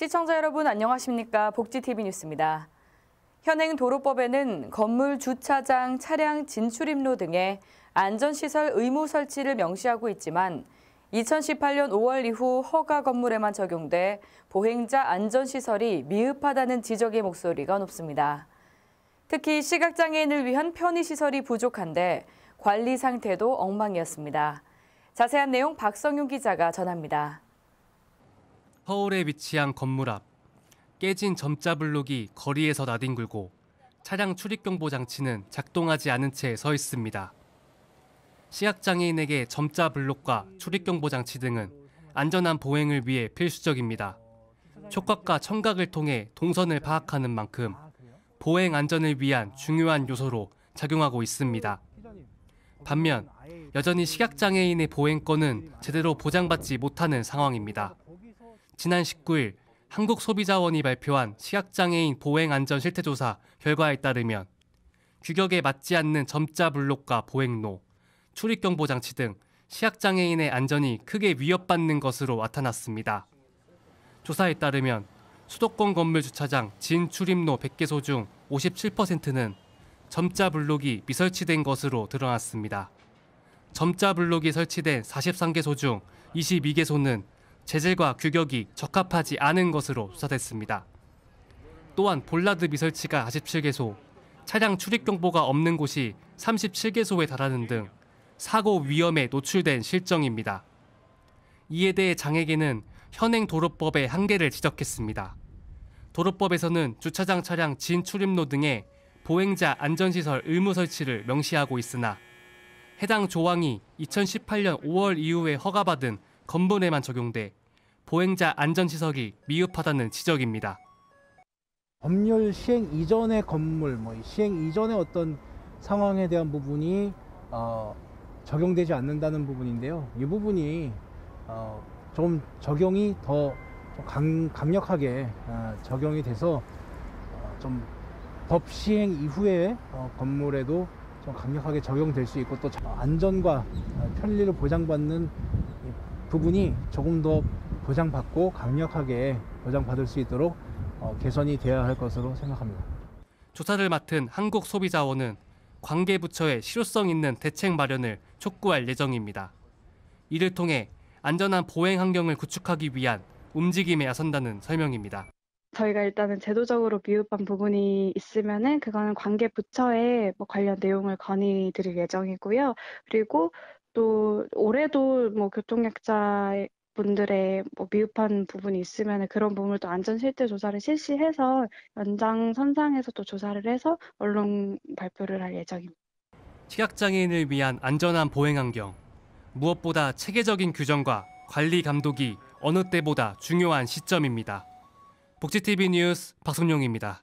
시청자 여러분 안녕하십니까? 복지TV 뉴스입니다. 현행 도로법에는 건물 주차장, 차량 진출입로 등의 안전시설 의무 설치를 명시하고 있지만 2018년 5월 이후 허가 건물에만 적용돼 보행자 안전시설이 미흡하다는 지적의 목소리가 높습니다. 특히 시각장애인을 위한 편의시설이 부족한데 관리 상태도 엉망이었습니다. 자세한 내용 박성윤 기자가 전합니다. 서울에 위치한 건물 앞 깨진 점자 블록이 거리에서 나뒹굴고 차량 출입경보 장치는 작동하지 않은 채 서 있습니다. 시각장애인에게 점자 블록과 출입경보 장치 등은 안전한 보행을 위해 필수적입니다. 촉각과 청각을 통해 동선을 파악하는 만큼 보행 안전을 위한 중요한 요소로 작용하고 있습니다. 반면 여전히 시각장애인의 보행권은 제대로 보장받지 못하는 상황입니다. 지난 19일 한국소비자원이 발표한 시각장애인 보행안전실태조사 결과에 따르면 규격에 맞지 않는 점자 블록과 보행로, 출입경보 장치 등 시각장애인의 안전이 크게 위협받는 것으로 나타났습니다. 조사에 따르면 수도권 건물 주차장 진출입로 100개소 중 57%는 점자 블록이 미설치된 것으로 드러났습니다. 점자 블록이 설치된 43개소 중 22개소는 제재과 규격이 적합하지 않은 것으로 조사됐습니다. 또한 볼라드 미설치가 47개소, 차량 출입 경보가 없는 곳이 37개소에 달하는 등 사고 위험에 노출된 실정입니다. 이에 대해 장에게는 현행 도로법의 한계를 지적했습니다. 도로법에서는 주차장 차량 진출입로 등의 보행자 안전시설 의무 설치를 명시하고 있으나 해당 조항이 2018년 5월 이후에 허가받은 건물에만 적용돼 보행자 안전시설이 미흡하다는 지적입니다. 법률 시행 이전의 건물, 뭐 시행 이전의 어떤 상황에 대한 부분이 어, 적용되지 않는다는 부분인데요. 이 부분이 어, 좀 적용이 더 강, 강력하게 어, 적용이 돼서 어, 좀법 시행 이후에 어, 건물에도 좀 강력하게 적용될 수 있고 또 안전과 편리를 보장받는 부분이 조금 더 보장받고 강력하게 보장받을 수 있도록 어, 개선이 되어야 할 것으로 생각합니다. 조사를 맡은 한국소비자원은 관계부처의 실효성 있는 대책 마련을 촉구할 예정입니다. 이를 통해 안전한 보행 환경을 구축하기 위한 움직임에 나선다는 설명입니다. 저희가 일단은 제도적으로 미흡한 부분이 있으면은 그거는 관계 부처에 뭐 관련 내용을 건의드릴 예정이고요. 그리고 또 올해도 뭐교통약자 분들의 뭐 미흡한 부분이 있으면 그런 부분을 또 안전 실태 조사를 실시해서 연장 선상에서 또 조사를 해서 언론 발표를 할 예정입니다. 시각장애인을 위한 안전한 보행 환경. 무엇보다 체계적인 규정과 관리 감독이 어느 때보다 중요한 시점입니다. 복지TV 뉴스 박성용입니다.